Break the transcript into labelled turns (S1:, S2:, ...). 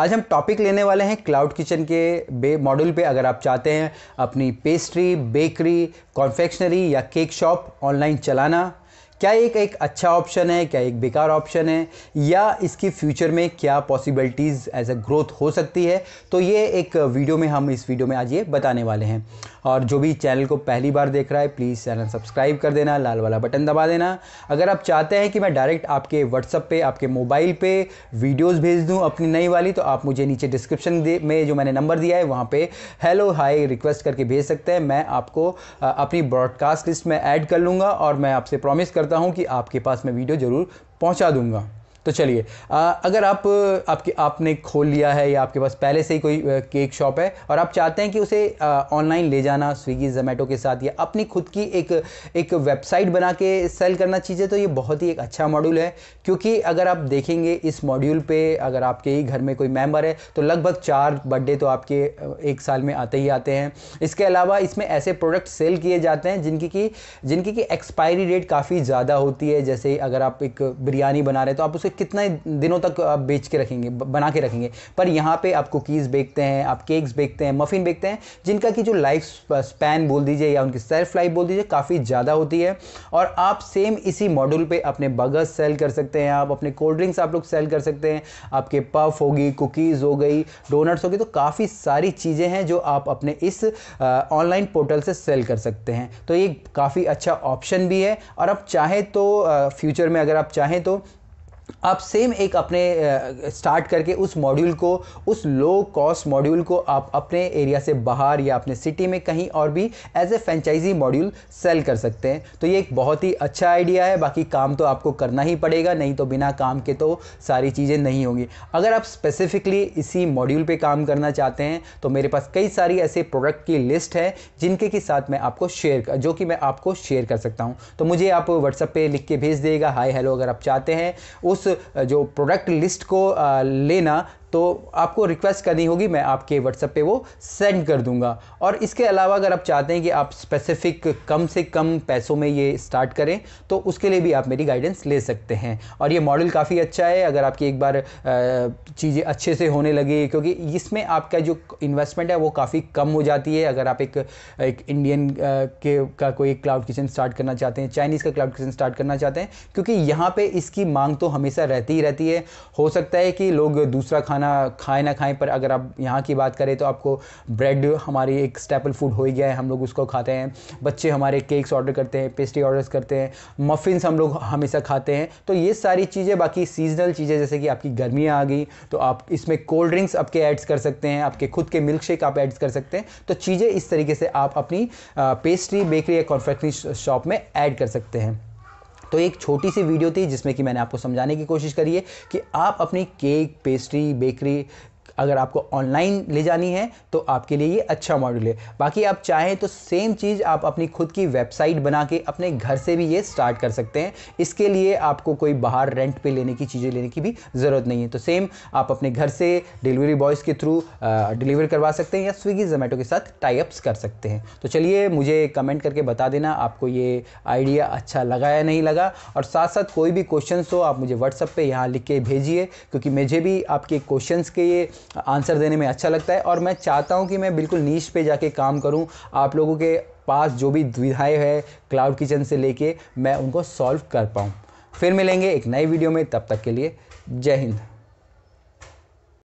S1: आज हम टॉपिक लेने वाले हैं क्लाउड किचन के बे मॉड्यूल पे अगर आप चाहते हैं अपनी पेस्ट्री बेकरी कॉन्फेक्शनरी या केक शॉप ऑनलाइन चलाना क्या एक एक अच्छा ऑप्शन है क्या एक बेकार ऑप्शन है या इसकी फ्यूचर में क्या पॉसिबिलिटीज़ एज अ ग्रोथ हो सकती है तो ये एक वीडियो में हम इस वीडियो में आज ये बताने वाले हैं और जो भी चैनल को पहली बार देख रहा है प्लीज़ चैनल सब्सक्राइब कर देना लाल वाला बटन दबा देना अगर आप चाहते हैं कि मैं डायरेक्ट आपके व्हाट्सअप पे आपके मोबाइल पे वीडियोस भेज दूँ अपनी नई वाली तो आप मुझे नीचे डिस्क्रिप्शन में जो मैंने नंबर दिया है वहाँ पे हेलो हाई रिक्वेस्ट करके भेज सकते हैं मैं आपको अपनी ब्रॉडकास्ट लिस्ट में ऐड कर लूँगा और मैं आपसे प्रॉमिस कर करता हूँ कि आपके पास मैं वीडियो ज़रूर पहुँचा दूँगा तो चलिए अगर आप आपके आपने खोल लिया है या आपके पास पहले से ही कोई केक शॉप है और आप चाहते हैं कि उसे ऑनलाइन ले जाना स्विगी जोमेटो के साथ या अपनी खुद की एक एक वेबसाइट बना के सेल करना चीज़ें तो ये बहुत ही एक अच्छा मॉड्यूल है क्योंकि अगर आप देखेंगे इस मॉड्यूल पे अगर आपके ही घर में कोई मेम्बर है तो लगभग चार बर्थडे तो आपके एक साल में आते ही आते हैं इसके अलावा इसमें ऐसे प्रोडक्ट सेल किए जाते हैं जिनकी की जिनकी की एक्सपायरी डेट काफ़ी ज़्यादा होती है जैसे अगर आप एक बिरयानी बना रहे हैं तो आप उसे कितने दिनों तक आप बेच के रखेंगे बना के रखेंगे पर यहाँ पे आप कुकीज़ बेचते हैं आप केक्स बेचते हैं मफ़िन बेचते हैं जिनका कि जो लाइफ स्पैन बोल दीजिए या उनकी सेल्फ लाइफ बोल दीजिए काफ़ी ज़्यादा होती है और आप सेम इसी मॉडल पर अपने बगस सेल कर सकते हैं आप अपने कोल्ड ड्रिंक्स आप लोग सेल कर सकते हैं आपके पफ होगी कुकीज़ हो गई डोनट्स हो गई तो काफ़ी सारी चीज़ें हैं जो आप अपने इस ऑनलाइन पोर्टल से सेल कर सकते हैं तो ये काफ़ी अच्छा ऑप्शन भी है और आप चाहें तो फ्यूचर में अगर आप चाहें तो आप सेम एक अपने स्टार्ट करके उस मॉड्यूल को उस लो कॉस्ट मॉड्यूल को आप अपने एरिया से बाहर या अपने सिटी में कहीं और भी as a franchise module sell कर सकते हैं तो ये एक बहुत ही अच्छा आइडिया है बाकी काम तो आपको करना ही पड़ेगा नहीं तो बिना काम के तो सारी चीज़ें नहीं होंगी अगर आप स्पेसिफिकली इसी मॉड्यूल पर काम करना चाहते हैं तो मेरे पास कई सारी ऐसे प्रोडक्ट की लिस्ट है जिनके के साथ मैं आपको शेयर जो कि मैं आपको शेयर कर सकता हूँ तो मुझे आप व्हाट्सअप पर लिख के भेज देगा हाई हेलो अगर आप चाहते हैं उस जो प्रोडक्ट लिस्ट को लेना तो आपको रिक्वेस्ट करनी होगी मैं आपके व्हाट्सएप पे वो सेंड कर दूंगा और इसके अलावा अगर आप चाहते हैं कि आप स्पेसिफिक कम से कम पैसों में ये स्टार्ट करें तो उसके लिए भी आप मेरी गाइडेंस ले सकते हैं और ये मॉडल काफ़ी अच्छा है अगर आपकी एक बार चीज़ें अच्छे से होने लगे क्योंकि इसमें आपका जो इन्वेस्टमेंट है वो काफ़ी कम हो जाती है अगर आप एक एक इंडियन के का कोई क्लाउड किचन स्टार्ट करना चाहते हैं चाइनीज़ का क्लाउड किचन स्टार्ट करना चाहते हैं क्योंकि यहाँ पर इसकी मांग तो हमेशा रहती ही रहती है हो सकता है कि लोग दूसरा खाना खाना खाए ना खाएँ पर अगर आप यहाँ की बात करें तो आपको ब्रेड हमारी एक स्टेपल फूड हो ही गया है हम लोग उसको खाते हैं बच्चे हमारे केक्स ऑर्डर करते हैं पेस्ट्री ऑर्डर करते हैं मफिनस हम लोग हमेशा खाते हैं तो ये सारी चीज़ें बाकी सीजनल चीज़ें जैसे कि आपकी गर्मियाँ आ गई तो आप इसमें कोल्ड ड्रिंक्स आपके ऐड्स कर सकते हैं आपके खुद के मिल्क शेक आप ऐड्स कर सकते हैं तो चीज़ें इस तरीके से आप अपनी पेस्ट्री बेकरी या कॉन्फेक्ट्री शॉप में ऐड कर सकते हैं तो एक छोटी सी वीडियो थी जिसमें कि मैंने आपको समझाने की कोशिश करी है कि आप अपनी केक पेस्ट्री बेकरी अगर आपको ऑनलाइन ले जानी है तो आपके लिए ये अच्छा मॉड्यूल है बाकी आप चाहें तो सेम चीज़ आप अपनी खुद की वेबसाइट बना के अपने घर से भी ये स्टार्ट कर सकते हैं इसके लिए आपको कोई बाहर रेंट पे लेने की चीज़ें लेने की भी ज़रूरत नहीं है तो सेम आप अपने घर से डिलीवरी बॉयज़ के थ्रू डिलीवर करवा सकते हैं या स्विगी जोमेटो के साथ टाइप्स कर सकते हैं तो चलिए मुझे कमेंट करके बता देना आपको ये आइडिया अच्छा लगा या नहीं लगा और साथ साथ कोई भी क्वेश्चन हो आप मुझे व्हाट्सअप पर यहाँ लिख के भेजिए क्योंकि मुझे भी आपके क्वेश्चन के आंसर देने में अच्छा लगता है और मैं चाहता हूँ कि मैं बिल्कुल नीच पे जाके काम करूँ आप लोगों के पास जो भी दुविधाएँ हैं क्लाउड किचन से लेके मैं उनको सॉल्व कर पाऊँ फिर मिलेंगे एक नई वीडियो में तब तक के लिए जय हिंद